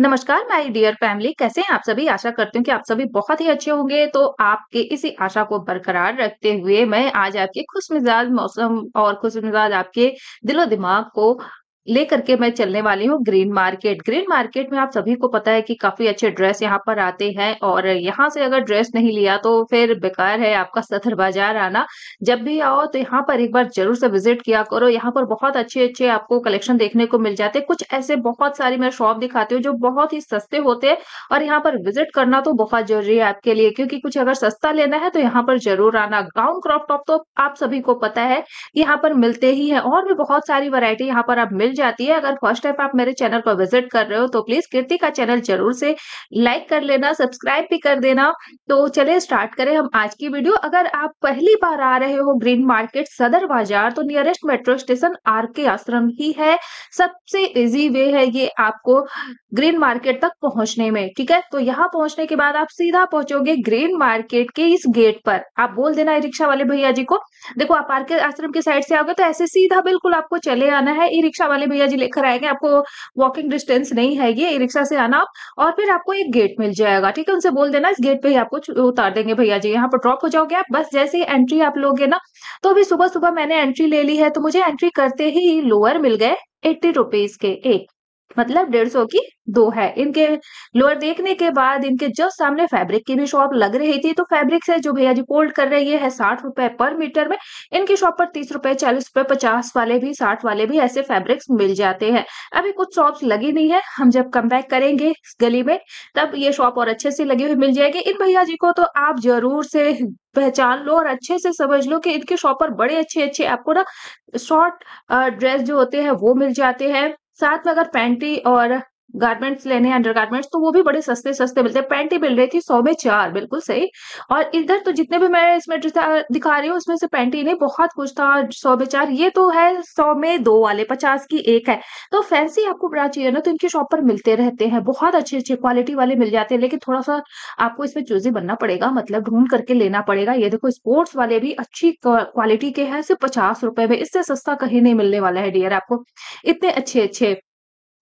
नमस्कार my dear family कैसे हैं आप सभी आशा करती हूँ कि आप सभी बहुत ही अच्छे होंगे तो आपके इसी आशा को बरकरार रखते हुए मैं आज आपके खुश मिजाज मौसम और खुश मिजाज आपके दिलो दिमाग को लेकर के मैं चलने वाली हूँ ग्रीन मार्केट ग्रीन मार्केट में आप सभी को पता है कि काफी अच्छे ड्रेस यहाँ पर आते हैं और यहाँ से अगर ड्रेस नहीं लिया तो फिर बेकार है आपका सदर बाजार आना जब भी आओ तो यहाँ पर एक बार जरूर से विजिट किया करो यहाँ पर बहुत अच्छे अच्छे आपको कलेक्शन देखने को मिल जाते हैं कुछ ऐसे बहुत सारी मैं शॉप दिखाती हूँ जो बहुत ही सस्ते होते हैं और यहाँ पर विजिट करना तो बहुत जरूरी है आपके लिए क्योंकि कुछ अगर सस्ता लेना है तो यहाँ पर जरूर आना गाउन क्रॉप टॉप तो आप सभी को पता है यहाँ पर मिलते ही है और भी बहुत सारी वरायटी यहाँ पर आप मिल जाती है अगर फर्स्ट टाइम आप मेरे चैनल पर विजिट कर रहे हो तो प्लीज कीर्ति का चैनल जरूर से लाइक कर लेना सब्सक्राइब भी कर देना तो चले स्टार्ट करें हम आज की वीडियो अगर आप पहली बार आ रहे हो ग्रीन मार्केट सदर बाजार तो नियरेस्ट मेट्रो स्टेशन आर के आश्रम ही है सबसे इजी वे है ये आपको ग्रीन मार्केट तक पहुंचने में ठीक है तो यहाँ पहुंचने के बाद आप सीधा पहुंचोगे ग्रीन मार्केट के इस गेट पर आप बोल देना रिक्शा वाले भैया जी को देखो आप आर के आश्रम की साइड से आओगे तो ऐसे सीधा बिल्कुल आपको चले आना है ई रिक्शा वाले भैया जी लेकर आएंगे आपको वॉकिंग डिस्टेंस नहीं है ये रिक्शा से आना आप और फिर आपको एक गेट मिल जाएगा ठीक है उनसे बोल देना इस गेट पे ही आपको उतार देंगे भैया जी यहाँ पर ड्रॉप हो जाओगे आप बस जैसे ही एंट्री आप लोगे ना तो अभी सुबह सुबह मैंने एंट्री ले ली है तो मुझे एंट्री करते ही लोअर मिल गए एट्टी रुपीज के एक मतलब डेढ़ सौ की दो है इनके लोअर देखने के बाद इनके जस्ट सामने फैब्रिक की भी शॉप लग रही थी तो फैब्रिक से जो भैया जी कोल्ड कर रही है साठ रुपए पर मीटर में इनकी शॉप पर तीस रुपए चालीस रुपए पचास वाले भी साठ वाले भी ऐसे फैब्रिक्स मिल जाते हैं अभी कुछ शॉप्स लगी नहीं है हम जब कम करेंगे गली में तब ये शॉप और अच्छे से लगी हुई मिल जाएगी इन भैया जी को तो आप जरूर से पहचान लो और अच्छे से समझ लो कि इनके शॉप पर बड़े अच्छे अच्छे आपको ना शॉर्ट ड्रेस जो होते हैं वो मिल जाते हैं साथ में अगर पेंट्री और गारमेंट्स लेने अंडर गारमेंट्स तो वो भी बड़े सस्ते सस्ते मिलते हैं पैंटी मिल रही थी सौ में चार बिल्कुल सही और इधर तो जितने भी मैं इसमें दिखा रही हूँ उसमें से पैंटी नहीं बहुत कुछ था सौ में चार ये तो है सौ में दो वाले पचास की एक है तो फैंसी आपको बड़ा चाहिए ना तो इनकी शॉप पर मिलते रहते हैं बहुत अच्छे अच्छे क्वालिटी वाले मिल जाते हैं लेकिन थोड़ा सा आपको इसमें चूजी बनना पड़ेगा मतलब ढूंढ करके लेना पड़ेगा ये देखो स्पोर्ट्स वाले भी अच्छी क्वालिटी के हैं सिर्फ पचास रुपए में इससे सस्ता कहीं नहीं मिलने वाला है डियर आपको इतने अच्छे अच्छे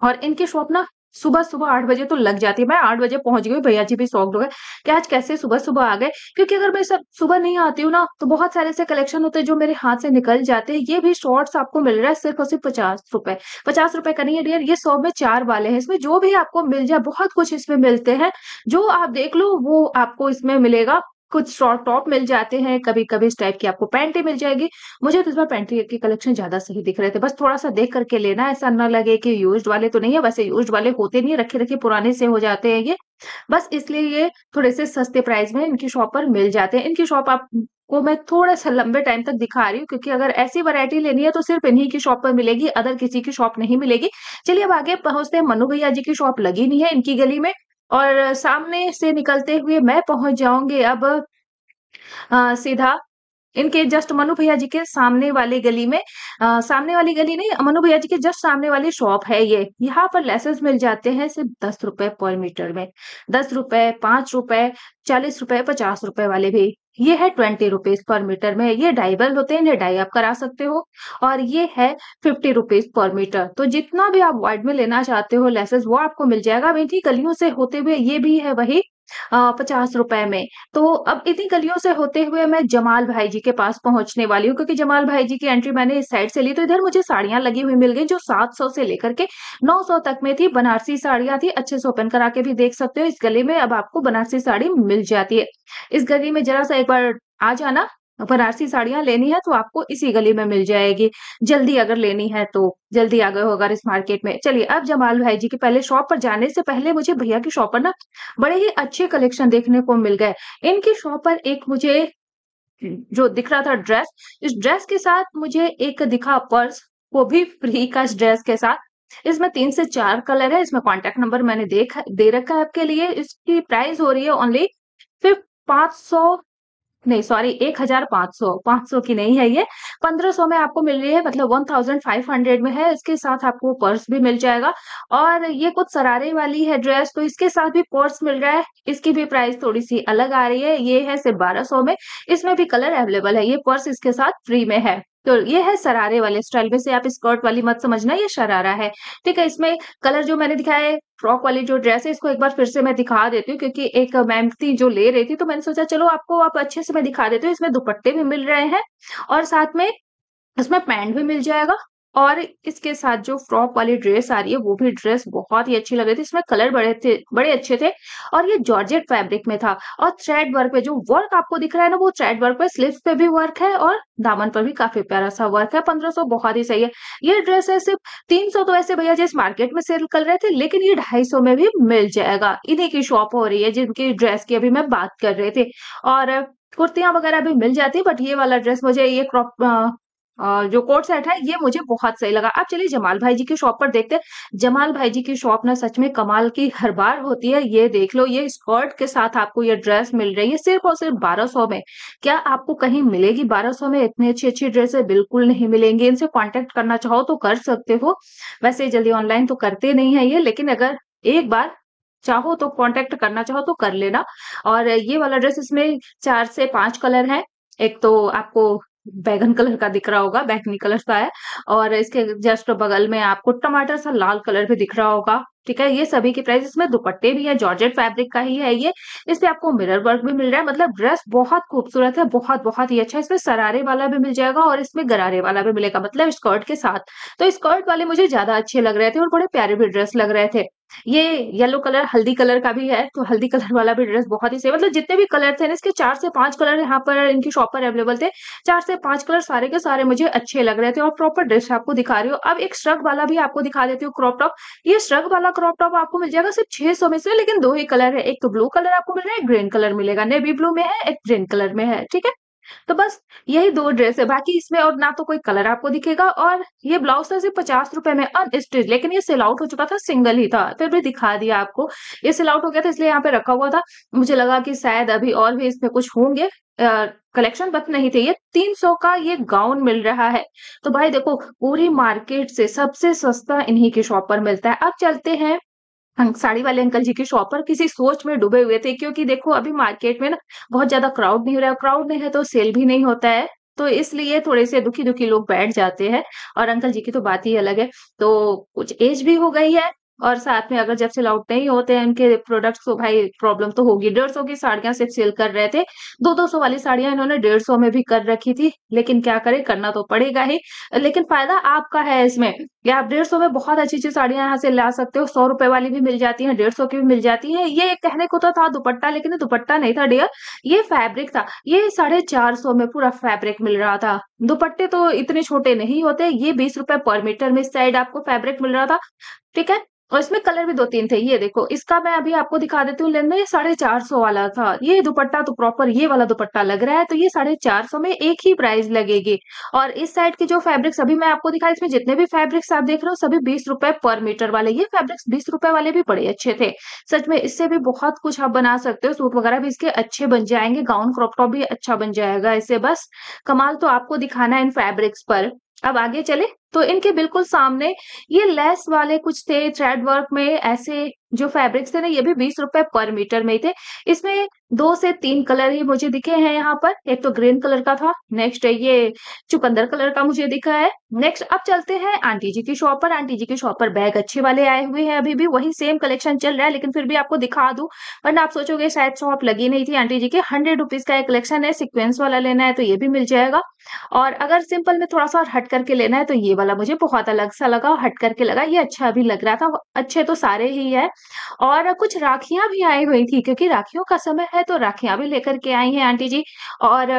और इनकी शॉप ना सुबह सुबह आठ बजे तो लग जाती है मैं आठ बजे पहुंच गई भैया जी भी सॉक्ट हो गए कि आज कैसे सुबह सुबह आ गए क्योंकि अगर मैं सब सुबह नहीं आती हूँ ना तो बहुत सारे ऐसे कलेक्शन होते हैं जो मेरे हाथ से निकल जाते हैं ये भी शॉर्ट्स आपको मिल रहा है सिर्फ और सिर्फ पचास रुपए पचास रुपए का नहीं है डियर ये सौ में चार वाले हैं इसमें जो भी आपको मिल जाए बहुत कुछ इसमें मिलते हैं जो आप देख लो वो आपको इसमें मिलेगा कुछ शॉर्ट टॉप मिल जाते हैं कभी कभी इस टाइप की आपको पैंटे मिल जाएगी मुझे तो इस बार पैंटे के कलेक्शन ज्यादा सही दिख रहे थे बस थोड़ा सा देख करके लेना ऐसा ना लगे कि यूज्ड वाले तो नहीं है वैसे यूज्ड वाले होते नहीं रखे रखे पुराने से हो जाते हैं ये बस इसलिए ये थोड़े से सस्ते प्राइस में इनकी शॉप पर मिल जाते हैं इनकी शॉप आप को मैं थोड़ा सा लंबे टाइम तक दिखा रही हूँ क्योंकि अगर ऐसी वैरायटी लेनी है तो सिर्फ इन्हीं की शॉप पर मिलेगी अदर किसी की शॉप नहीं मिलेगी चलिए अब आगे पहुंचते हैं मनु भैया जी की शॉप लगी नहीं है इनकी गली में और सामने से निकलते हुए मैं पहुंच जाऊंगी अब आ, सीधा इनके जस्ट मनु भैया जी के सामने वाली गली में आ, सामने वाली गली नहीं मनु भैया जी के जस्ट सामने वाली शॉप है ये यहाँ पर लेसेस मिल जाते हैं सिर्फ दस रुपए पर मीटर में दस रुपए पांच रुपए चालीस रुपए पचास रुपए वाले भी ये है ट्वेंटी रुपीज पर मीटर में ये डाइबल होते हैं इन्हें डाई आप करा सकते हो और ये है फिफ्टी रुपीज पर मीटर तो जितना भी आप वार्ड में लेना चाहते हो लेसेस वो आपको मिल जाएगा अब गलियों से होते हुए ये भी है वही पचास रुपए में। तो अब इतनी गलियों से होते हुए मैं जमाल भाई जी के पास पहुंचने वाली हूँ, क्योंकि जमाल भाई जी की एंट्री मैंने इस साइड से ली, तो इधर मुझे साड़ियां लगी हुई मिल गई जो 700 से लेकर के 900 तक में थी, बनारसी साड़ियाँ थी, अच्छे से ओपन करा के भी देख सकते हो। इस गली में अब आपको बनारसी साड़ी मिल जाती है। इस गली में ज़रा-सा एक बार आ जाना। बनारसी साड़ियां लेनी है तो आपको इसी गली में मिल जाएगी जल्दी अगर लेनी है तो जल्दी आ गए हो अगर इस मार्केट में चलिए अब जमाल भाई जी के पहले शॉप पर जाने से पहले मुझे भैया की शॉप पर ना बड़े ही अच्छे कलेक्शन देखने को मिल गए इनकी शॉप पर एक मुझे जो दिख रहा था ड्रेस इस ड्रेस के साथ मुझे एक दिखा पर्स वो भी फ्री का इस ड्रेस के साथ इसमें तीन से चार कलर है इसमें कॉन्टेक्ट नंबर मैंने देख दे रखा है आपके लिए इसकी प्राइस हो रही है ओनली फिफ्ट पांच सौ नहीं सॉरी एक हजार पांच सौ पांच सौ की नहीं है ये पंद्रह सौ में आपको मिल रही है मतलब वन थाउजेंड फाइव हंड्रेड में है इसके साथ आपको पर्स भी मिल जाएगा और ये कुछ सरारे वाली है ड्रेस तो इसके साथ भी पर्स मिल रहा है इसकी भी प्राइस थोड़ी सी अलग आ रही है ये है सिर्फ बारह सौ में इसमें भी कलर अवेलेबल है ये पर्स इसके साथ फ्री में है तो ये है शरारे वाले स्टाइल में से आप स्कर्ट वाली मत समझना ये शरारा है ठीक है इसमें कलर जो मैंने दिखाया है फ्रॉक वाली जो ड्रेस है इसको एक बार फिर से मैं दिखा देती हूँ क्योंकि एक मैम थी जो ले रही थी तो मैंने सोचा चलो आपको आप अच्छे से मैं दिखा देती हूँ इसमें दुपट्टे भी मिल रहे हैं और साथ में इसमें पैंट भी मिल जाएगा और इसके साथ जो फ्रॉक वाली ड्रेस आ रही है वो भी ड्रेस बहुत ही अच्छी लग रही थी इसमें कलर बड़े थे बड़े अच्छे थे और ये जॉर्जेट फैब्रिक में था और थ्रेड वर्क पे जो वर्क आपको दिख रहा है ना वो थ्रेड वर्क पे स्लीव पे भी वर्क है और दामन पर भी काफी प्यारा सा वर्क है पंद्रह बहुत ही सही है ये ड्रेस है सिर्फ तीन सौ तो ऐसे भैया जिस मार्केट में सेल कर रहे थे लेकिन ये ढाई सौ में भी मिल जाएगा इन्हीं की शॉप हो रही है जिनकी ड्रेस की अभी मैं बात कर रही थी और कुर्तियां वगैरह भी मिल जाती है बट ये वाला ड्रेस मुझे ये क्रॉप जो कोट सेट है ये मुझे बहुत सही लगा आप चलिए जमाल भाई जी की शॉप पर देखते हैं जमाल भाई जी की शॉप ना सच में कमाल की हर बार होती है ये देख लो ये स्कर्ट के साथ आपको ये ड्रेस मिल रही है सिर्फ और सिर्फ बारह सौ में क्या आपको कहीं मिलेगी बारह सौ में इतनी अच्छी अच्छी ड्रेसें बिल्कुल नहीं मिलेंगी इनसे कॉन्टेक्ट करना चाहो तो कर सकते हो वैसे जल्दी ऑनलाइन तो करते नहीं है ये लेकिन अगर एक बार चाहो तो कॉन्टेक्ट करना चाहो तो कर लेना और ये वाला ड्रेस इसमें चार से पांच कलर है एक तो आपको बैगन कलर का दिख रहा होगा बैगनी कलर सा है और इसके जस्ट बगल में आपको टमाटर सा लाल कलर भी दिख रहा होगा ठीक है ये सभी की प्राइस इसमें दुपट्टे भी है जॉर्जेट फैब्रिक का ही है ये इस पे आपको मिरर वर्क भी मिल रहा है मतलब ड्रेस बहुत खूबसूरत है बहुत बहुत ही अच्छा इसमें सरारे वाला भी मिल जाएगा और इसमें गरारे वाला भी मिलेगा मतलब स्कर्ट के साथ तो स्कर्ट वाले मुझे ज्यादा अच्छे लग रहे थे और बड़े प्यारे भी ड्रेस लग रहे थे ये येलो कलर हल्दी कलर का भी है तो हल्दी कलर वाला भी ड्रेस बहुत ही सही मतलब जितने भी कलर थे ना इसके चार से पांच कलर यहाँ पर इनकी शॉप पर अवेलेबल थे चार से पांच कलर सारे के सारे मुझे अच्छे लग रहे थे और प्रॉपर ड्रेस आपको दिखा रही हो अब एक श्रग वाला भी आपको दिखा देती हूँ क्रॉप टॉप ये श्रग वाला क्रॉप टॉप आपको मिल जाएगा सिर्फ छह में से लेकिन दो ही कलर है एक तो ब्लू कलर आपको मिल रहा है ग्रीन कलर मिलेगा नेवी ब्लू में है एक ग्रीन कलर में है ठीक है तो बस यही दो ड्रेस है बाकी इसमें और ना तो कोई कलर आपको दिखेगा और ये ब्लाउज था तो सिर्फ पचास रुपए में अनस्टिच लेकिन ये सेल आउट हो चुका था सिंगल ही था फिर भी दिखा दिया आपको ये सेल आउट हो गया था इसलिए यहाँ पे रखा हुआ था मुझे लगा कि शायद अभी और भी इसमें कुछ होंगे कलेक्शन बत नहीं थे ये 300 का ये गाउन मिल रहा है तो भाई देखो पूरी मार्केट से सबसे सस्ता इन्हीं की शॉप पर मिलता है अब चलते हैं साड़ी वाले अंकल जी की शॉप पर किसी सोच में डूबे हुए थे क्योंकि देखो अभी मार्केट में ना बहुत ज्यादा क्राउड नहीं हो रहा है क्राउड नहीं है तो सेल भी नहीं होता है तो इसलिए थोड़े से दुखी दुखी लोग बैठ जाते हैं और अंकल जी की तो बात ही अलग है तो कुछ एज भी हो गई है और साथ में अगर जब सेल आउट नहीं होते हैं इनके प्रोडक्ट्स को भाई प्रॉब्लम तो होगी डेढ़ सौ की साड़ियां सिर्फ सेल कर रहे थे दो दो सौ वाली साड़ियां इन्होंने डेढ़ सौ में भी कर रखी थी लेकिन क्या करे करना तो पड़ेगा ही लेकिन फायदा आपका है इसमें कि आप डेढ़ सौ में बहुत अच्छी अच्छी साड़ियां यहाँ से ला सकते हो सौ रुपए वाली भी मिल जाती है डेढ़ सौ की भी मिल जाती है ये कहने को तो था दुपट्टा लेकिन दुपट्टा नहीं था डेयर ये फैब्रिक था ये साढ़े चार सौ में पूरा फैब्रिक मिल रहा था दुपट्टे तो इतने छोटे नहीं होते ये बीस रुपए पर मीटर में इस साइड आपको फैब्रिक मिल रहा था ठीक है और इसमें कलर भी दो तीन थे ये देखो इसका मैं अभी आपको दिखा देती हूँ लेन ये साढ़े चार सौ वाला था ये दुपट्टा तो प्रॉपर ये वाला दुपट्टा लग रहा है तो ये साढ़े चार सौ में एक ही प्राइस लगेगी और इस साइड के जो फैब्रिक्स अभी मैं आपको दिखा इसमें जितने भी फैब्रिक्स आप देख रहे हो सभी बीस रुपए पर मीटर वाले ये फैब्रिक्स बीस रुपए वाले भी बड़े अच्छे थे सच में इससे भी बहुत कुछ आप बना सकते हो सूट वगैरह भी इसके अच्छे बन जाएंगे गाउन क्रॉपटॉप भी अच्छा बन जाएगा इससे बस कमाल तो आपको दिखाना है इन फैब्रिक्स पर अब आगे चले तो इनके बिल्कुल सामने ये लेस वाले कुछ थे थ्रेड वर्क में ऐसे जो फैब्रिक्स थे ना ये भी बीस रुपए पर मीटर में ही थे इसमें दो से तीन कलर ही मुझे दिखे हैं यहाँ पर एक तो ग्रीन कलर का था नेक्स्ट ये चुकंदर कलर का मुझे दिखा है नेक्स्ट अब चलते हैं आंटी जी की शॉप पर आंटी जी की शॉप पर बैग अच्छे वाले आए हुए हैं अभी भी वही सेम कलेक्शन चल रहा है लेकिन फिर भी आपको दिखा दू वरना आप सोचोगे शायद शॉप लगी नहीं थी आंटी जी के हंड्रेड रुपीज का एक कलेक्शन है सिक्वेंस वाला लेना है तो ये भी मिल जाएगा और अगर सिंपल में थोड़ा सा हट करके लेना है तो ये वाला मुझे बहुत अलग सा लगा हट करके लगा ये अच्छा भी लग रहा था अच्छे तो सारे ही है और कुछ राखियां भी आई हुई थी क्योंकि राखियों का समय है तो राखियां भी लेकर के आई हैं आंटी जी और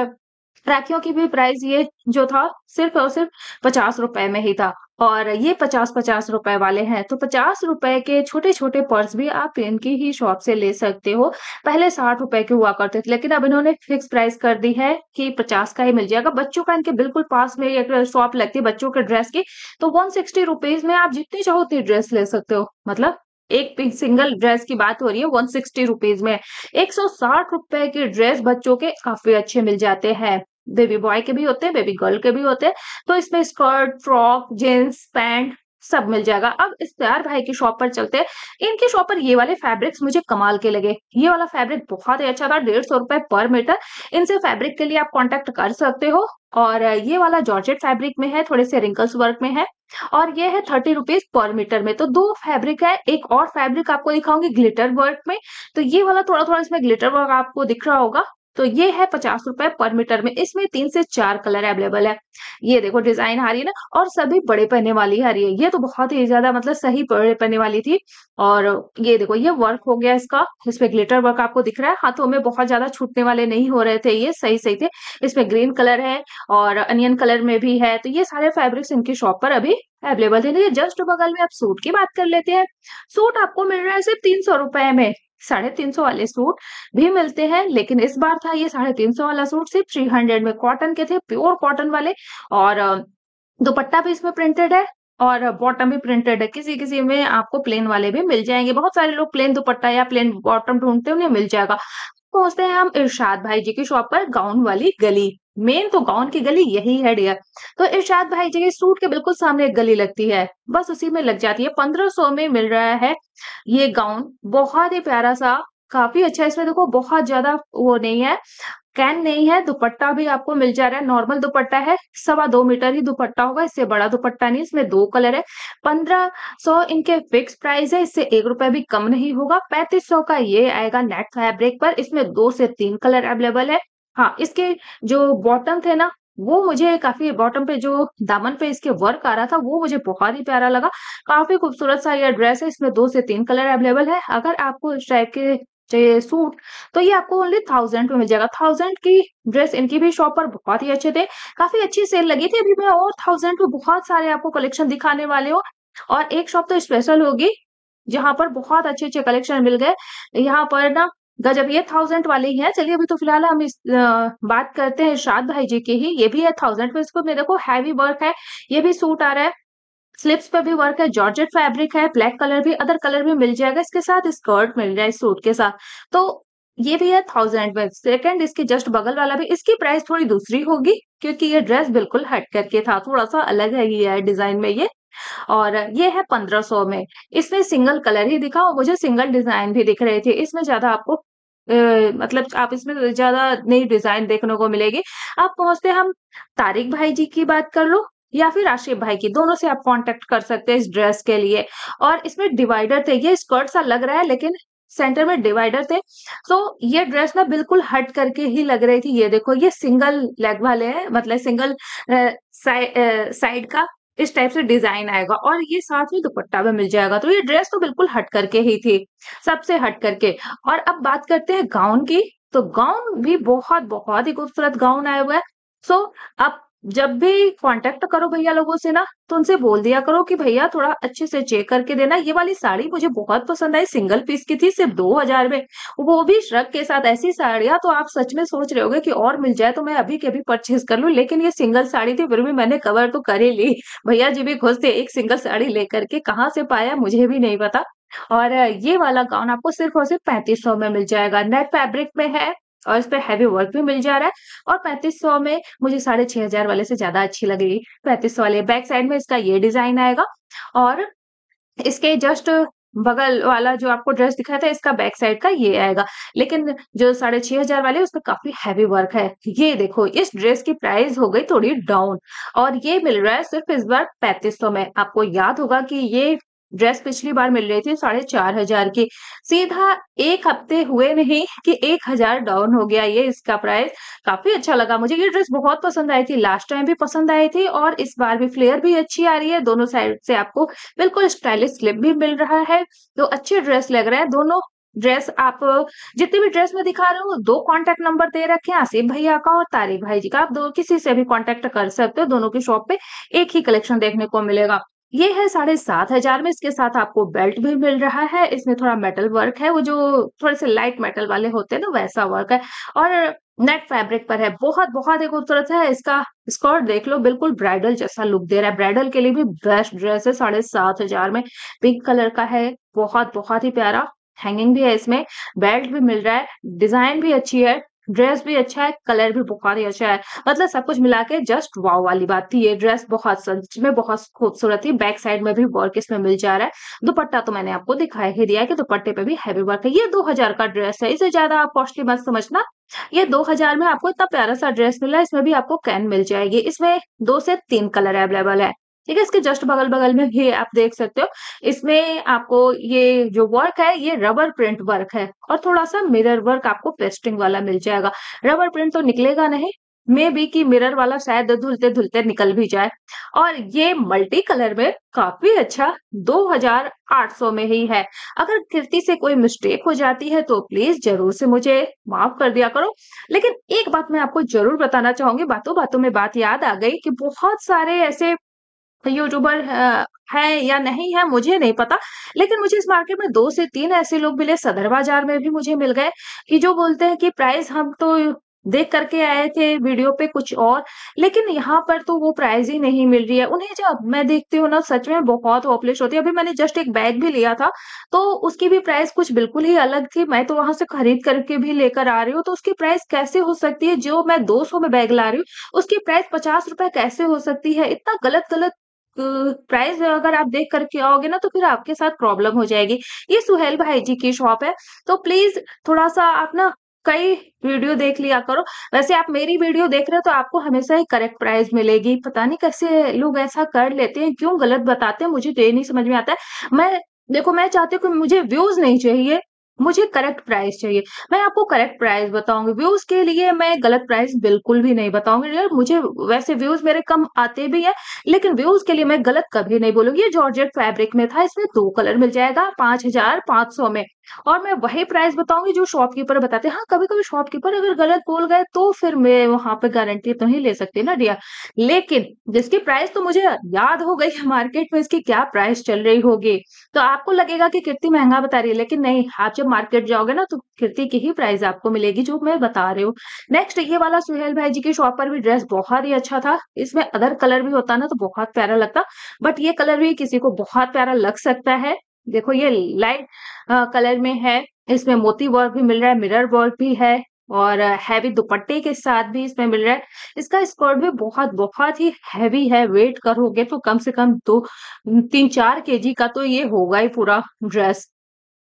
राखियों की भी प्राइस ये जो था सिर्फ और सिर्फ पचास रुपए में ही था और ये पचास पचास रुपए वाले हैं तो पचास रुपए के छोटे छोटे पर्स भी आप इनकी ही शॉप से ले सकते हो पहले साठ रुपए के हुआ करते थे लेकिन अब इन्होंने फिक्स प्राइस कर दी है कि पचास का ही मिल जाएगा बच्चों का इनके बिल्कुल पास में एक शॉप लगती है बच्चों के ड्रेस की तो वन सिक्सटी रुपीज में आप जितनी चाहो उतनी ड्रेस ले सकते हो मतलब एक सिंगल ड्रेस की बात हो रही है वन सिक्सटी रुपीज में एक सौ साठ रुपए की ड्रेस बच्चों के काफी अच्छे मिल जाते हैं बेबी बॉय के भी होते हैं बेबी गर्ल के भी होते हैं तो इसमें स्कर्ट फ्रॉक जीन्स पैंट सब मिल जाएगा अब इश्तियार भाई की शॉप पर चलते हैं इनकी शॉप पर ये वाले फैब्रिक्स मुझे कमाल के लगे ये वाला फैब्रिक बहुत ही अच्छा था डेढ़ सौ रुपए पर मीटर इनसे फैब्रिक के लिए आप कॉन्टेक्ट कर सकते हो और ये वाला जॉर्जेट फैब्रिक में है थोड़े से रिंकल्स वर्क में है और ये है थर्टी रुपीज पर मीटर में तो दो फैब्रिक है एक और फैब्रिक आपको दिखाऊंगी ग्लिटर वर्क में तो ये वाला थोड़ा थोड़ा इसमें ग्लिटर वर्क आपको दिख रहा होगा तो ये है पचास रुपए पर मीटर में इसमें तीन से चार कलर अवेलेबल है ये देखो डिजाइन हारी है ना और सभी बड़े पहने वाली हारी है ये तो बहुत ही ज्यादा मतलब सही बड़े पहने वाली थी और ये देखो ये वर्क हो गया इसका इसमें ग्लिटर वर्क आपको दिख रहा है हाथों में बहुत ज्यादा छूटने वाले नहीं हो रहे थे ये सही सही थे इसमें ग्रीन कलर है और अनियन कलर में भी है तो ये सारे फेब्रिक्स इनकी शॉप पर अभी अवेलेबल थे जस्ट बगल में आप सूट की बात कर लेते हैं सूट आपको मिल रहा है सिर्फ तीन सौ रुपए में साढ़े तीन सौ वाले सूट भी मिलते हैं लेकिन इस बार था ये साढ़े तीन सौ वाला सूट सिर्फ थ्री हंड्रेड में कॉटन के थे प्योर कॉटन वाले और दुपट्टा भी इसमें प्रिंटेड है और बॉटम भी प्रिंटेड है किसी किसी में आपको प्लेन वाले भी मिल जाएंगे बहुत सारे लोग प्लेन दुपट्टा या प्लेन बॉटम ढूंढते हैं उन्हें मिल जाएगा तो पहुंचते हैं हम इरशाद भाई जी की शॉप पर गाउन वाली गली मेन तो गाउन की गली यही है डियर तो इर्शाद भाई जी सूट के बिल्कुल सामने एक गली लगती है बस उसी में लग जाती है पंद्रह सौ में मिल रहा है ये गाउन बहुत ही प्यारा सा काफी अच्छा इसमें देखो बहुत ज्यादा वो नहीं है कैन नहीं है दुपट्टा भी आपको मिल जा रहा है नॉर्मल दुपट्टा है सवा दो मीटर ही दुपट्टा होगा इससे बड़ा दुपट्टा नहीं इसमें दो कलर है पंद्रह सौ इनके फिक्स प्राइस है इससे एक रुपया भी कम नहीं होगा पैंतीस सौ का ये आएगा नेट फैब्रिक पर इसमें दो से तीन कलर अवेलेबल है हाँ इसके जो बॉटम थे ना वो मुझे काफी बॉटम पे जो दामन पे इसके वर्क आ रहा था वो मुझे बहुत ही प्यारा लगा काफी खूबसूरत सा यह ड्रेस है इसमें दो से तीन कलर अवेलेबल है अगर आपको इस टाइप के चाहिए सूट तो ये आपको ओनली थाउजेंड में मिल जाएगा थाउजेंड की ड्रेस इनकी भी शॉप पर बहुत ही अच्छे थे काफी अच्छी सेल लगी थी अभी मैं और थाउजेंड में बहुत सारे आपको कलेक्शन दिखाने वाले हो और एक शॉप तो स्पेशल होगी जहाँ पर बहुत अच्छे अच्छे कलेक्शन मिल गए यहाँ पर ना गजब ये थाउजेंड वाले ही हैं चलिए अभी तो फिलहाल हम इस बात करते हैं इर्शाद भाई जी के ही ये भी है थाउजेंड में इसको मेरे को हैवी वर्क है ये भी सूट आ रहा है स्लिप्स पर भी वर्क है जॉर्जेट फैब्रिक है ब्लैक कलर भी अदर कलर भी मिल जाएगा इसके साथ स्कर्ट मिल जाए सूट के साथ तो ये भी है थाउजेंड में सेकंड इसके जस्ट बगल वाला भी इसकी प्राइस थोड़ी दूसरी होगी क्योंकि ये ड्रेस बिल्कुल हट करके था थोड़ा सा अलग है ये डिजाइन में ये और ये है पंद्रह सौ में इसमें सिंगल कलर ही दिखा और मुझे सिंगल डिजाइन भी दिख रहे थे इसमें ज्यादा आपको मतलब आप इसमें ज्यादा नई डिजाइन देखने को मिलेगी आप पहुंचते हम तारिक भाई जी की बात कर लो या फिर आशिफ भाई की दोनों से आप कांटेक्ट कर सकते हैं इस ड्रेस के लिए और इसमें डिवाइडर थे ये स्कर्ट सा लग रहा है लेकिन सेंटर में डिवाइडर थे तो ये ड्रेस ना बिल्कुल हट करके ही लग रही थी ये देखो ये सिंगल लेग वाले हैं मतलब सिंगल साइड साइड का इस टाइप से डिजाइन आएगा और ये साथ में दुपट्टा भी मिल जाएगा तो ये ड्रेस तो बिल्कुल हट करके ही थी सबसे हट करके और अब बात करते हैं गाउन की तो गाउन भी बहुत बहुत ही खूबसूरत गाउन आया हुआ है सो अब जब भी कांटेक्ट करो भैया लोगों से ना तो उनसे बोल दिया करो कि भैया थोड़ा अच्छे से चेक करके देना ये वाली साड़ी मुझे बहुत पसंद आई सिंगल पीस की थी सिर्फ दो हजार में वो भी श्रक के साथ ऐसी साड़ियां तो आप सच में सोच रहे होगे कि और मिल जाए तो मैं अभी के अभी परचेज कर लूँ लेकिन ये सिंगल साड़ी थी फिर भी मैंने कवर तो कर ही ली भैया जी भी खुश थे एक सिंगल साड़ी लेकर के कहाँ से पाया मुझे भी नहीं पता और ये वाला गाउन आपको सिर्फ और सिर्फ पैंतीस सौ में मिल जाएगा नेट फैब्रिक में है और इस पर हैवी वर्क भी मिल जा रहा है और पैंतीस सौ में मुझे साढ़े छह हजार वाले से ज्यादा अच्छी लग रही पैंतीस सौ वाले बैक साइड में इसका ये डिजाइन आएगा और इसके जस्ट बगल वाला जो आपको ड्रेस दिखाया था इसका बैक साइड का ये आएगा लेकिन जो साढ़े छह हजार वाले उसमें काफी हैवी वर्क है ये देखो इस ड्रेस की प्राइस हो गई थोड़ी डाउन और ये मिल रहा है सिर्फ इस बार पैंतीस सौ में आपको याद होगा कि ये ड्रेस पिछली बार मिल रही थी साढ़े चार हजार की सीधा एक हफ्ते हुए नहीं कि एक हजार डाउन हो गया ये इसका प्राइस काफी अच्छा लगा मुझे ये ड्रेस बहुत पसंद आई थी लास्ट टाइम भी पसंद आई थी और इस बार भी फ्लेयर भी अच्छी आ रही है दोनों साइड से आपको बिल्कुल स्टाइलिश स्लिप भी मिल रहा है तो अच्छे ड्रेस लग रहे हैं दोनों ड्रेस आप जितने भी ड्रेस में दिखा रहे हो दो कांटेक्ट नंबर दे रखे हैं आसिफ भैया का और तारिक भाई जी का आप दो किसी से भी कांटेक्ट कर सकते हो दोनों की शॉप पे एक ही कलेक्शन देखने को मिलेगा ये है साढ़े सात हजार में इसके साथ आपको बेल्ट भी मिल रहा है इसमें थोड़ा मेटल वर्क है वो जो थोड़े से लाइट मेटल वाले होते हैं ना वैसा वर्क है और नेट फैब्रिक पर है बहुत बहुत ही खूबसूरत है इसका स्कर्ट देख लो बिल्कुल ब्राइडल जैसा लुक दे रहा है ब्राइडल के लिए भी बेस्ट ड्रेस है साढ़े सात हजार में पिंक कलर का है बहुत बहुत ही प्यारा हैंगिंग भी है इसमें बेल्ट भी मिल रहा है डिजाइन भी अच्छी है ड्रेस भी अच्छा है कलर भी बहुत ही अच्छा है मतलब सब कुछ मिला के जस्ट वाव वाली बात थी ये ड्रेस बहुत सच में बहुत खूबसूरत थी बैक साइड में भी वर्क इसमें मिल जा रहा है दुपट्टा तो मैंने आपको दिखाया ही दिया है कि दुपट्टे पे भी हैवी वर्क है ये दो हजार का ड्रेस है इसे ज्यादा आप कॉस्टली मत समझना ये 2000 में आपको इतना प्यारा सा ड्रेस मिला है इसमें भी आपको कैन मिल जाएगी इसमें दो से तीन कलर अवेलेबल है ठीक है इसके जस्ट बगल बगल में ये आप देख सकते हो इसमें आपको ये जो वर्क है ये रबर प्रिंट वर्क है और थोड़ा सा मिरर वर्क आपको पेस्टिंग वाला मिल जाएगा रबर प्रिंट तो निकलेगा नहीं मे बी की मिरर वाला शायद धुलते धुलते निकल भी जाए और ये मल्टी कलर में काफी अच्छा 2800 में ही है अगर कृति से कोई मिस्टेक हो जाती है तो प्लीज जरूर से मुझे माफ कर दिया करो लेकिन एक बात मैं आपको जरूर बताना चाहूंगी बातों बातों में बात याद आ गई कि बहुत सारे ऐसे यूट्यूबर तो है या नहीं है मुझे नहीं पता लेकिन मुझे इस मार्केट में दो से तीन ऐसे लोग मिले सदर बाजार में भी मुझे मिल गए कि जो बोलते हैं कि प्राइस हम तो देख करके आए थे वीडियो पे कुछ और लेकिन यहाँ पर तो वो प्राइस ही नहीं मिल रही है। उन्हें जब मैं देखती हूँ ना सच में बहुत पॉपुलेश होती है। अभी मैंने जस्ट एक बैग भी लिया था, तो उसकी भी प्राइस कुछ बिल्कुल ही अलग थी। मैं तो वहां से खरीद करके भी लेकर आ रही हूँ, तो उसकी प्राइस कैसे हो सकती है जो मैं दो में बैग ला रही हूँ, उसकी प्राइस पचास कैसे हो सकती है? इतना गलत-गलत प्राइस अगर आप देख करके आओगे ना तो फिर आपके साथ प्रॉब्लम हो जाएगी ये सुहेल भाई जी की शॉप है तो प्लीज थोड़ा सा आप ना कई वीडियो देख लिया करो वैसे आप मेरी वीडियो देख रहे हो तो आपको हमेशा ही करेक्ट प्राइस मिलेगी पता नहीं कैसे लोग ऐसा कर लेते हैं क्यों गलत बताते हैं मुझे तो ये नहीं समझ में आता है मैं देखो मैं चाहती हूँ कि मुझे व्यूज नहीं चाहिए मुझे करेक्ट प्राइस चाहिए मैं आपको करेक्ट प्राइस बताऊंगी व्यूज के लिए मैं गलत प्राइस बिल्कुल भी नहीं बताऊंगी यार मुझे वैसे व्यूज मेरे कम आते भी हैं लेकिन व्यूज के लिए मैं गलत कभी नहीं बोलूंगी ये जॉर्जेट फैब्रिक में था इसमें दो कलर मिल जाएगा पांच हजार पांच सौ में और मैं वही प्राइस बताऊंगी जो शॉपकीपर बताते हैं हाँ कभी कभी शॉपकीपर अगर गलत बोल गए तो फिर मैं वहां पे गारंटी तो नहीं ले सकती ना डिया लेकिन जिसकी प्राइस तो मुझे याद हो गई है मार्केट में इसकी क्या प्राइस चल रही होगी तो आपको लगेगा कि कितनी महंगा बता रही है लेकिन नहीं आप जब मार्केट जाओगे ना तो कृति की ही प्राइस आपको मिलेगी जो मैं बता रही हूँ नेक्स्ट ये वाला सुहेल भाई जी के शॉप पर भी ड्रेस बहुत ही अच्छा था इसमें अदर कलर भी होता ना तो बहुत प्यारा लगता बट ये कलर भी किसी को बहुत प्यारा लग सकता है देखो ये लाइट कलर में है इसमें मोती वर्क भी मिल रहा है मिरर वर्क भी है और हैवी दुपट्टे के साथ भी इसमें मिल रहा है इसका स्कर्ट भी बहुत बहुत ही हैवी है वेट करोगे तो कम से कम दो तीन चार केजी का तो ये होगा ही पूरा ड्रेस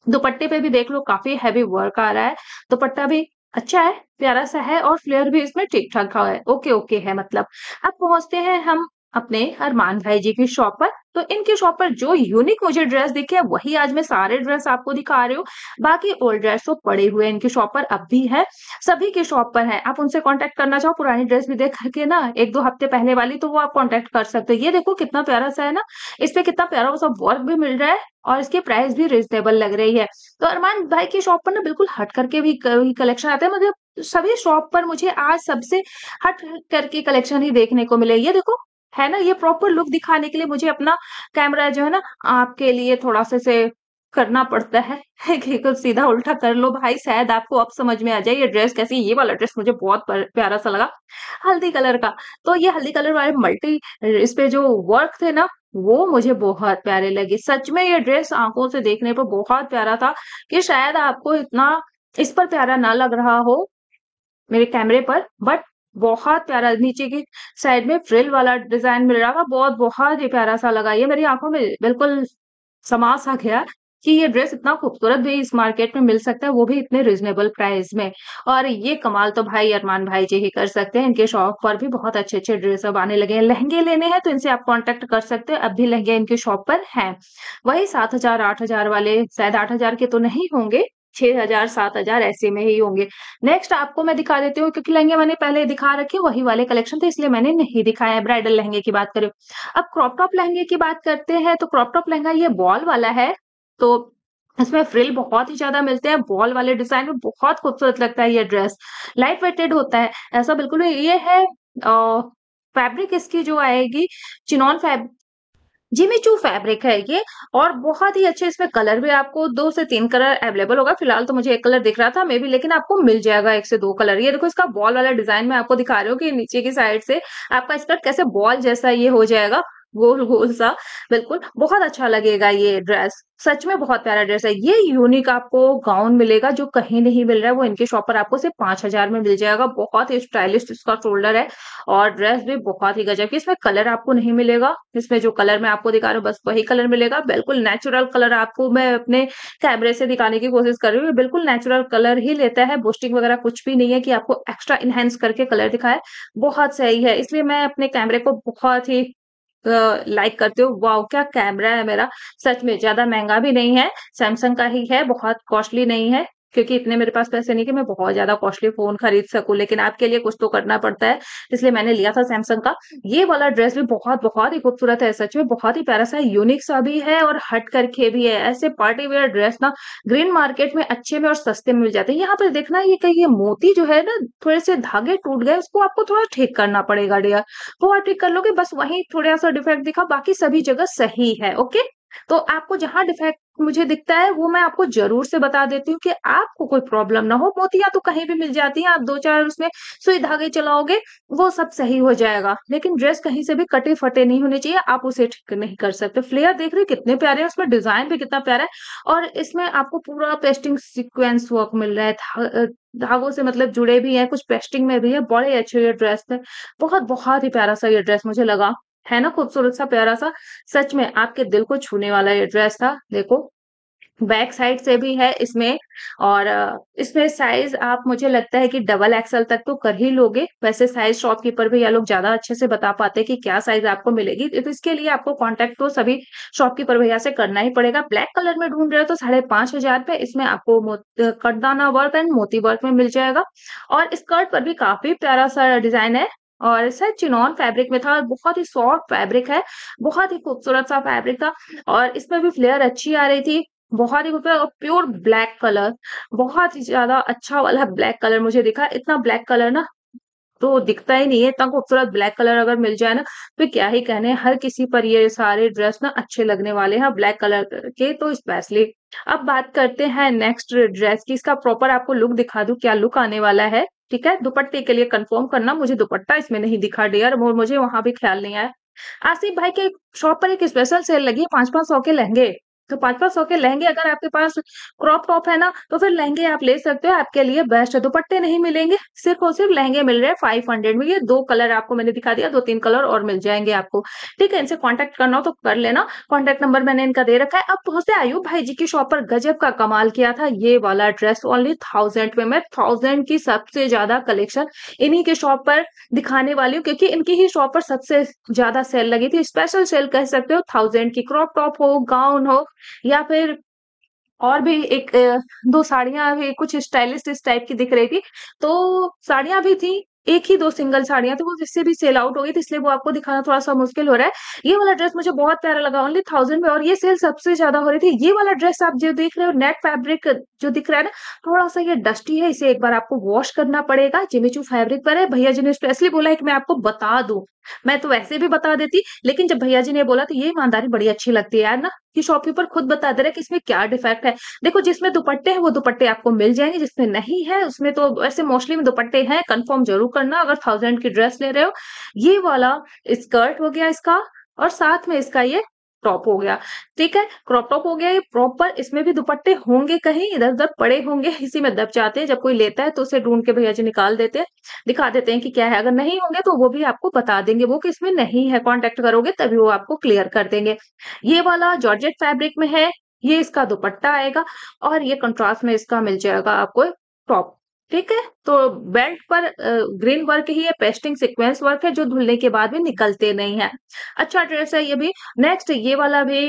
दुपट्टे पे भी देख लो काफी हैवी वर्क आ रहा है दुपट्टा भी अच्छा है प्यारा सा है और फ्लेयर भी इसमें ठीक ठाक है ओके ओके है मतलब अब पहुंचते हैं हम अपने अरमान भाई जी की शॉप पर तो इनके शॉप पर जो यूनिक मुझे ड्रेस दिखे वही आज मैं सारे ड्रेस आपको दिखा रही हूँ बाकी ओल्ड ड्रेस तो पड़े हुए इनके शॉप पर अब भी है सभी के शॉप पर है आप उनसे कॉन्टेक्ट करना चाहो पुरानी ड्रेस भी देख करके ना एक दो हफ्ते पहले वाली तो वो आप कॉन्टेक्ट कर सकते हो ये देखो कितना प्यारा सा है ना इस पे कितना प्यारा सब वर्क भी मिल रहा है और इसके प्राइस भी रिजनेबल लग रही है तो अरमान भाई की शॉप पर ना बिल्कुल हट करके भी कलेक्शन आते हैं मतलब सभी शॉप पर मुझे आज सबसे हट करके कलेक्शन ही देखने को मिले ये देखो है ना ये प्रॉपर लुक दिखाने के लिए मुझे अपना कैमरा जो है ना आपके लिए थोड़ा सा से करना पड़ता है सीधा उल्टा कर लो भाई शायद आपको अब समझ में आ जाए ये ड्रेस कैसी ये वाला ड्रेस मुझे बहुत प्यारा सा लगा हल्दी कलर का तो ये हल्दी कलर वाले मल्टी इस पे जो वर्क थे ना वो मुझे बहुत प्यारे लगे सच में ये ड्रेस आंखों से देखने पर बहुत प्यारा था कि शायद आपको इतना इस पर प्यारा ना लग रहा हो मेरे कैमरे पर बट बहुत प्यारा नीचे की साइड में फ्रिल वाला डिजाइन मिल रहा था बहुत बहुत ही प्यारा सा लगा ये मेरी आंखों में बिल्कुल समा सा गया कि ये ड्रेस इतना खूबसूरत भी इस मार्केट में मिल सकता है वो भी इतने रिजनेबल प्राइस में और ये कमाल तो भाई अरमान भाई जी ही कर सकते हैं इनके शॉप पर भी बहुत अच्छे अच्छे ड्रेस अब आने लगे हैं लहंगे लेने हैं तो इनसे आप कॉन्टेक्ट कर सकते हैं अब भी लहंगे इनके शॉप पर हैं वही सात हजार आठ हजार वाले शायद आठ हजार के तो नहीं होंगे छह हजार सात हजार ऐसे में ही होंगे नेक्स्ट आपको मैं दिखा देती हूँ क्योंकि लहंगे मैंने पहले दिखा रखे वही वाले कलेक्शन थे इसलिए मैंने नहीं दिखाया है ब्राइडल लहंगे की बात करें अब क्रॉप टॉप लहंगे की बात करते हैं तो क्रॉप टॉप लहंगा ये बॉल वाला है तो इसमें फ्रिल बहुत ही ज्यादा मिलते हैं बॉल वाले डिजाइन में बहुत खूबसूरत लगता है ये ड्रेस लाइट वेटेड होता है ऐसा बिल्कुल ये है फैब्रिक इसकी जो आएगी चिनॉन फैब चू फैब्रिक है ये और बहुत ही अच्छे इसमें कलर भी आपको दो से तीन कलर अवेलेबल होगा फिलहाल तो मुझे एक कलर दिख रहा था मे भी लेकिन आपको मिल जाएगा एक से दो कलर ये देखो इसका बॉल वाला डिजाइन में आपको दिखा रहे हो कि नीचे की साइड से आपका इस पर कैसे बॉल जैसा ये हो जाएगा गोल गोल सा बिल्कुल बहुत अच्छा लगेगा ये ड्रेस सच में बहुत प्यारा ड्रेस है ये यूनिक आपको गाउन मिलेगा जो कहीं नहीं मिल रहा है वो इनके शॉप पर आपको सिर्फ पांच हजार में मिल जाएगा बहुत ही स्टाइलिश इसका शोल्डर है और ड्रेस भी बहुत ही गजब की इसमें कलर आपको नहीं मिलेगा इसमें जो कलर मैं आपको दिखा रहा हूँ बस वही कलर मिलेगा बिल्कुल नेचुरल कलर आपको मैं अपने कैमरे से दिखाने की कोशिश कर रही हूँ बिल्कुल नेचुरल कलर ही लेता है बोस्टिंग वगैरह कुछ भी नहीं है कि आपको एक्स्ट्रा इनहेंस करके कलर दिखाए बहुत सही है इसलिए मैं अपने कैमरे को बहुत ही लाइक करते हो वाओ क्या कैमरा है मेरा सच में ज्यादा महंगा भी नहीं है सैमसंग का ही है बहुत कॉस्टली नहीं है क्योंकि इतने मेरे पास पैसे नहीं कि मैं बहुत ज्यादा कॉस्टली फोन खरीद सकूं लेकिन आपके लिए कुछ तो करना पड़ता है इसलिए मैंने लिया था सैमसंग का ये वाला ड्रेस भी बहुत बहुत ही खूबसूरत है सच में बहुत ही प्यारा सा यूनिक सा भी है और हट करके भी है ऐसे पार्टी वेयर ड्रेस ना ग्रीन मार्केट में अच्छे में और सस्ते में मिल जाते हैं यहाँ पर देखना ये कहीं ये मोती जो है ना थोड़े से धागे टूट गए उसको आपको थोड़ा ठीक करना पड़ेगा डेयर वो आप ठीक कर लोगे बस वही थोड़ा सा डिफेक्ट दिखा बाकी सभी जगह सही है ओके तो आपको जहां डिफेक्ट मुझे दिखता है वो मैं आपको जरूर से बता देती हूँ कि आपको कोई प्रॉब्लम ना हो मोतियां तो कहीं भी मिल जाती हैं आप दो चार उसमें सुई धागे चलाओगे वो सब सही हो जाएगा लेकिन ड्रेस कहीं से भी कटे फटे नहीं होने चाहिए आप उसे ठीक नहीं कर सकते फ्लेयर देख रहे कितने प्यारे हैं उसमें डिजाइन भी कितना प्यारा है और इसमें आपको पूरा पेस्टिंग सिक्वेंस वर्क मिल रहा है धागों से मतलब जुड़े भी हैं कुछ पेस्टिंग में भी है बड़े अच्छे ये ड्रेस थे बहुत बहुत ही प्यारा सा ये ड्रेस मुझे लगा है ना खूबसूरत सा प्यारा सा सच में आपके दिल को छूने वाला ये ड्रेस था देखो बैक साइड से भी है इसमें और इसमें साइज आप मुझे लगता है कि डबल एक्सएल तक तो कर ही लोगे वैसे साइज शॉपकीपर भी या लोग ज्यादा अच्छे से बता पाते हैं कि क्या साइज आपको मिलेगी तो इसके लिए आपको कांटेक्ट तो सभी शॉपकीपर भैया से करना ही पड़ेगा ब्लैक कलर में ढूंढ रहे हो तो साढ़े पांच हजार पे इसमें आपको कटदाना वर्क एंड मोती वर्क में मिल जाएगा और स्कर्ट पर भी काफी प्यारा सा डिजाइन है और सर चिनॉन फैब्रिक में था और बहुत ही सॉफ्ट फैब्रिक है बहुत ही खूबसूरत सा फैब्रिक था और इसमें भी फ्लेयर अच्छी आ रही थी बहुत ही खूबसूरत और प्योर ब्लैक कलर बहुत ही ज्यादा अच्छा वाला ब्लैक कलर मुझे दिखा इतना ब्लैक कलर ना तो दिखता ही नहीं है इतना खूबसूरत ब्लैक कलर अगर मिल जाए ना तो क्या ही कहने हर किसी पर ये सारे ड्रेस ना अच्छे लगने वाले हैं ब्लैक कलर के तो स्पेशली अब बात करते हैं नेक्स्ट ड्रेस की इसका प्रॉपर आपको लुक दिखा दू क्या लुक आने वाला है ठीक है दुपट्टे के लिए कंफर्म करना मुझे दुपट्टा इसमें नहीं दिखा डियर और मुझे वहां भी ख्याल नहीं आया आसिफ भाई के शॉप पर एक स्पेशल सेल लगी पांच पांच सौ के लहंगे तो पांच सौ के लहंगे अगर आपके पास क्रॉप टॉप है ना तो फिर लहंगे आप ले सकते हो आपके लिए बेस्ट है दुपट्टे नहीं मिलेंगे सिर्फ और सिर्फ लहंगे मिल रहे हैं फाइव हंड्रेड में ये दो कलर आपको मैंने दिखा दिया दो तीन कलर और मिल जाएंगे आपको ठीक है इनसे कॉन्टेक्ट करना हो तो कर लेना कॉन्टेक्ट नंबर मैंने इनका दे रखा है अब पहुंचते आयु भाई जी की शॉप पर गजब का कमाल किया था ये वाला ड्रेस ओनली थाउजेंड में मैं थाउजेंड की सबसे ज्यादा कलेक्शन इन्हीं के शॉप पर दिखाने वाली हूँ क्योंकि इनकी ही शॉप पर सबसे ज्यादा सेल लगी थी स्पेशल सेल कह सकते हो थाउजेंड की क्रॉप टॉप हो गाउन हो या फिर और भी एक दो साड़ियां भी कुछ स्टाइलिश इस टाइप की दिख रही थी तो साड़ियां भी थी एक ही दो सिंगल साड़ियां थी तो वो जिससे भी सेल आउट हो गई थी इसलिए वो आपको दिखाना थोड़ा सा मुश्किल हो रहा है ये वाला ड्रेस मुझे बहुत प्यारा लगा ओनली थाउजेंड में और ये सेल सबसे ज्यादा हो रही थी ये वाला ड्रेस आप जो देख रहे हो नेट फैब्रिक जो दिख रहा है ना थोड़ा सा ये डस्टी है इसे एक बार आपको वॉश करना पड़ेगा जिमेचू फैब्रिक पर है भैया जी ने स्पेशली बोला है कि मैं आपको बता दू मैं तो वैसे भी बता देती लेकिन जब भैया जी ने बोला तो ये ईमानदारी बड़ी अच्छी लगती है यार ना कि शॉपकीपर खुद बता दे रहा है कि इसमें क्या डिफेक्ट है देखो जिसमें दुपट्टे हैं वो दुपट्टे आपको मिल जाएंगे जिसमें नहीं है उसमें तो वैसे मोस्टली में दुपट्टे हैं कंफर्म जरूर करना अगर थाउजेंड की ड्रेस ले रहे हो ये वाला स्कर्ट हो गया इसका और साथ में इसका ये टॉप हो गया ठीक है क्रॉप टॉप हो गया ये प्रॉपर इसमें भी दुपट्टे होंगे कहीं इधर उधर पड़े होंगे इसी में दब जाते हैं जब कोई लेता है तो उसे ढूंढ के भैया जी निकाल देते हैं दिखा देते हैं कि क्या है अगर नहीं होंगे तो वो भी आपको बता देंगे वो कि इसमें नहीं है कॉन्टेक्ट करोगे तभी वो आपको क्लियर कर देंगे ये वाला जॉर्जेट फैब्रिक में है ये इसका दुपट्टा आएगा और ये कंट्रास्ट में इसका मिल जाएगा आपको टॉप ठीक है तो बेल्ट पर ग्रीन वर्क ही है पेस्टिंग सीक्वेंस वर्क है जो धुलने के बाद भी निकलते नहीं है अच्छा ड्रेस है ये भी नेक्स्ट ये वाला भी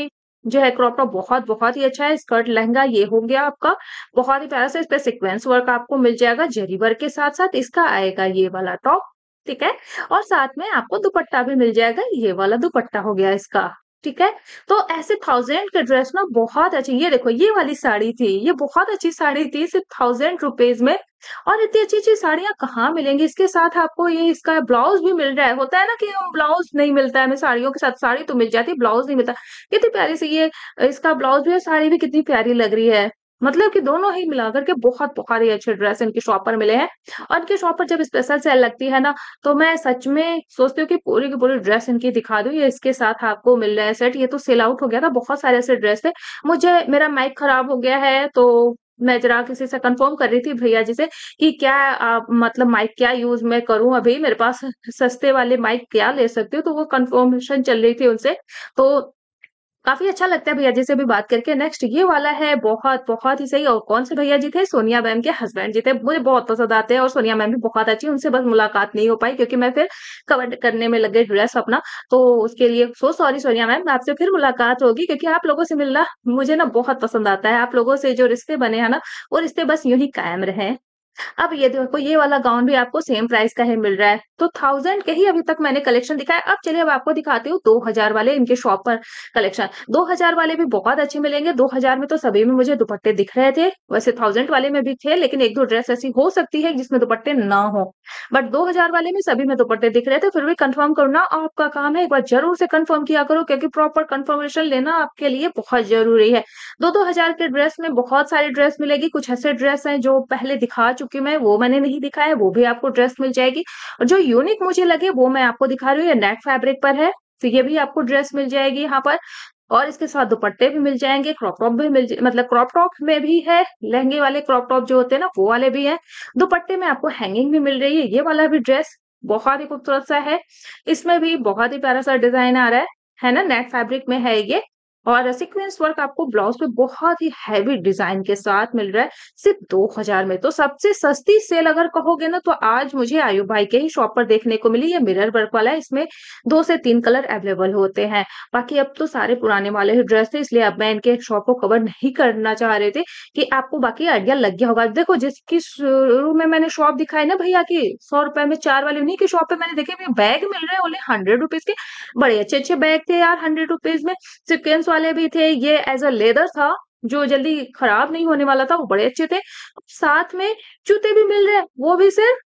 जो है क्रॉप टॉप बहुत बहुत ही अच्छा है स्कर्ट लहंगा ये हो गया आपका बहुत ही प्यारा सा इस पे सिक्वेंस वर्क आपको मिल जाएगा जेरी वर्क के साथ साथ इसका आएगा ये वाला टॉप ठीक है और साथ में आपको दुपट्टा भी मिल जाएगा ये वाला दुपट्टा हो गया इसका ठीक है तो ऐसे थाउजेंड का ड्रेस ना बहुत अच्छी ये देखो ये वाली साड़ी थी ये बहुत अच्छी साड़ी थी सिर्फ थाउजेंड रुपीज में और इतनी अच्छी अच्छी साड़ियाँ कहाँ मिलेंगी इसके साथ आपको ये इसका ब्लाउज भी मिल रहा है होता है ना कि ब्लाउज नहीं मिलता है हमें साड़ियों के साथ साड़ी तो मिल जाती है ब्लाउज नहीं मिलता कितनी प्यारी सी ये इसका ब्लाउज भी है साड़ी भी कितनी प्यारी लग रही है मतलब कि दोनों ही मिलाकर के बहुत बहुत ही अच्छे ड्रेस इनके शॉप पर मिले हैं और इनके शॉप पर जब स्पेशल सेल लगती है ना तो मैं सच में सोचती हूँ कि पूरी की पूरी ड्रेस इनकी दिखा दूँ ये इसके साथ आपको मिल रहा है सेट ये तो सेल आउट हो गया था बहुत सारे ऐसे ड्रेस थे मुझे मेरा माइक खराब हो गया है तो मैं जरा किसी से कंफर्म कर रही थी भैया जी से कि क्या आप मतलब माइक क्या यूज मैं करूं अभी मेरे पास सस्ते वाले माइक क्या ले सकती हूँ तो वो कंफर्मेशन चल रही थी उनसे तो काफी अच्छा लगता है भैया जी से भी बात करके नेक्स्ट ये वाला है बहुत बहुत ही सही और कौन से भैया जी थे सोनिया मैम के हस्बैंड जी थे मुझे बहुत पसंद आते हैं और सोनिया मैम भी बहुत अच्छी उनसे बस मुलाकात नहीं हो पाई क्योंकि मैं फिर कवर करने में लगे ड्रेस अपना तो उसके लिए सो सॉरी सोनिया मैम आपसे फिर मुलाकात होगी क्योंकि आप लोगों से मिलना मुझे ना बहुत पसंद आता है आप लोगों से जो रिश्ते बने हैं ना वो रिश्ते बस यू ही कायम रहे अब ये देखो ये वाला गाउन भी आपको सेम प्राइस का ही मिल रहा है तो थाउजेंड के ही अभी तक मैंने कलेक्शन दिखाया अब चलिए अब आपको दिखाती हूँ दो हजार वाले इनके शॉप पर कलेक्शन दो हजार वाले भी बहुत अच्छे मिलेंगे दो हजार में तो सभी में मुझे दुपट्टे दिख रहे थे वैसे थाउजेंड वाले में भी थे लेकिन एक दो ड्रेस ऐसी हो सकती है जिसमें दुपट्टे ना हो बट दो हजार वाले में सभी में दुपट्टे दिख रहे थे फिर भी कंफर्म करना आपका काम है एक बार जरूर से कंफर्म किया करो क्योंकि प्रॉपर कन्फर्मेशन लेना आपके लिए बहुत जरूरी है दो दो हजार के ड्रेस में बहुत सारी ड्रेस मिलेगी कुछ ऐसे ड्रेस है जो पहले दिखा चुकी मैं वो मैंने नहीं दिखाया वो भी आपको ड्रेस मिल जाएगी और जो यूनिक मुझे लगे वो मैं आपको दिखा रही हूँ ये नेट फैब्रिक पर है तो ये भी आपको ड्रेस मिल जाएगी यहाँ पर और इसके साथ दुपट्टे भी मिल जाएंगे क्रॉप टॉप भी मिल मतलब क्रॉप टॉप में भी है लहंगे वाले क्रॉप टॉप जो होते हैं ना वो वाले भी हैं दुपट्टे में आपको हैंगिंग भी मिल रही है ये वाला भी ड्रेस बहुत ही खूबसूरत सा है इसमें भी बहुत ही प्यारा सा डिजाइन आ रहा है है ना नेट फैब्रिक में है ये और सीक्वेंस वर्क आपको ब्लाउज पे बहुत ही हैवी डिजाइन के साथ मिल रहा है सिर्फ दो हजार में तो सबसे सस्ती सेल अगर कहोगे ना तो आज मुझे आयु भाई के ही शॉप पर देखने को मिली ये मिरर वर्क वाला है इसमें दो से तीन कलर अवेलेबल होते हैं बाकी अब तो सारे पुराने वाले ही ड्रेस थे इसलिए अब मैं इनके शॉप को कवर नहीं करना चाह रहे थे कि आपको बाकी आइडिया लग गया होगा देखो जिसकी शुरू में मैंने शॉप दिखाई ना भैया की सौ रुपए में चार वाले उन्हीं की शॉप पे मैंने देखे बैग मिल रहे हैं ओनली हंड्रेड रुपीज के बड़े अच्छे अच्छे बैग थे यार हंड्रेड रुपीज में सिक्वेंस वाले भी थे ये एज अ लेदर था जो जल्दी खराब नहीं होने वाला था वो बड़े अच्छे थे साथ में जूते भी मिल रहे वो भी सिर्फ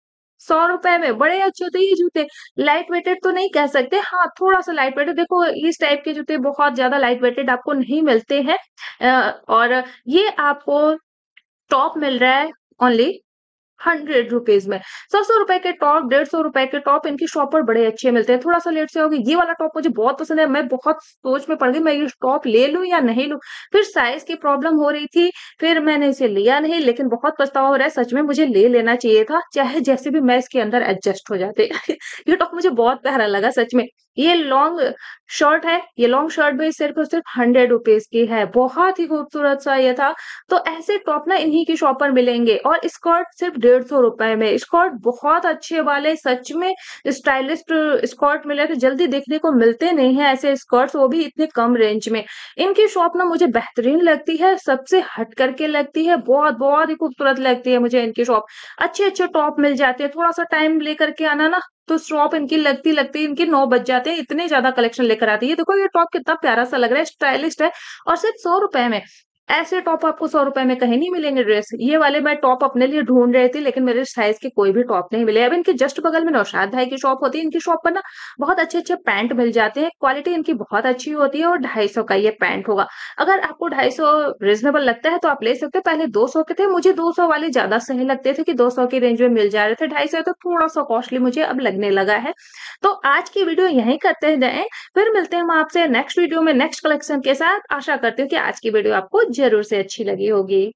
सौ रुपए में बड़े अच्छे होते ये जूते लाइट वेटेड तो नहीं कह सकते हाँ थोड़ा सा लाइट वेटेड देखो इस टाइप के जूते बहुत ज्यादा लाइट वेटेड आपको नहीं मिलते हैं और ये आपको टॉप मिल रहा है ओनली हंड्रेड रुपीज में सौ सौ रुपए के टॉप डेढ़ सौ रुपए के टॉप इनकी शॉप पर बड़े अच्छे मिलते हैं थोड़ा सा लेट से होगी ये वाला टॉप मुझे बहुत पसंद है मैं बहुत सोच में पड़ गई मैं ये टॉप ले लू या नहीं लू फिर साइज की प्रॉब्लम हो रही थी फिर मैंने इसे लिया नहीं लेकिन बहुत पछतावा हो रहा है सच में मुझे ले लेना चाहिए था चाहे जैसे भी मैं इसके अंदर एडजस्ट हो जाते ये टॉप मुझे बहुत प्यारा लगा सच में ये लॉन्ग शर्ट है ये लॉन्ग शर्ट भी सिर्फ और सिर्फ हंड्रेड रुपीज की है बहुत ही खूबसूरत सा ये था तो ऐसे टॉप ना इन्हीं की शॉप पर मिलेंगे और स्कर्ट सिर्फ डेढ़ सौ रुपए में स्कर्ट बहुत अच्छे वाले सच में स्टाइलिस्ट स्कर्ट मिले तो जल्दी देखने को मिलते नहीं है ऐसे स्कर्ट वो भी इतने कम रेंज में इनकी शॉप ना मुझे बेहतरीन लगती है सबसे हट करके लगती है बहुत बहुत ही खूबसूरत लगती है मुझे इनकी शॉप अच्छे अच्छे टॉप मिल जाते हैं थोड़ा सा टाइम लेकर के आना ना तो स्टॉप इनकी लगती लगती इनके नौ बज जाते हैं इतने ज्यादा कलेक्शन लेकर आती है देखो ये टॉप कितना प्यारा सा लग रहा है स्टाइलिश है और सिर्फ सौ रुपए में ऐसे टॉप आपको सौ रुपए में कहीं नहीं मिलेंगे ड्रेस ये वाले मैं टॉप अपने लिए ढूंढ रही थी लेकिन मेरे साइज के कोई भी टॉप नहीं मिले अब इनके जस्ट बगल में नौशाद भाई की शॉप होती है इनकी शॉप पर ना बहुत अच्छे अच्छे पैंट मिल जाते हैं क्वालिटी इनकी बहुत अच्छी होती है और ढाई का ये पैंट होगा अगर आपको ढाई रिजनेबल लगता है तो आप ले सकते हो पहले दो के थे मुझे दो वाले ज्यादा सही लगते थे कि दो की रेंज में मिल जा रहे थे ढाई तो थोड़ा सा कॉस्टली मुझे अब लगने लगा है तो आज की वीडियो यही करते हैं फिर मिलते हैं हम आपसे नेक्स्ट वीडियो में नेक्स्ट कलेक्शन के साथ आशा करती हूँ कि आज की वीडियो आपको जरूर से अच्छी लगी होगी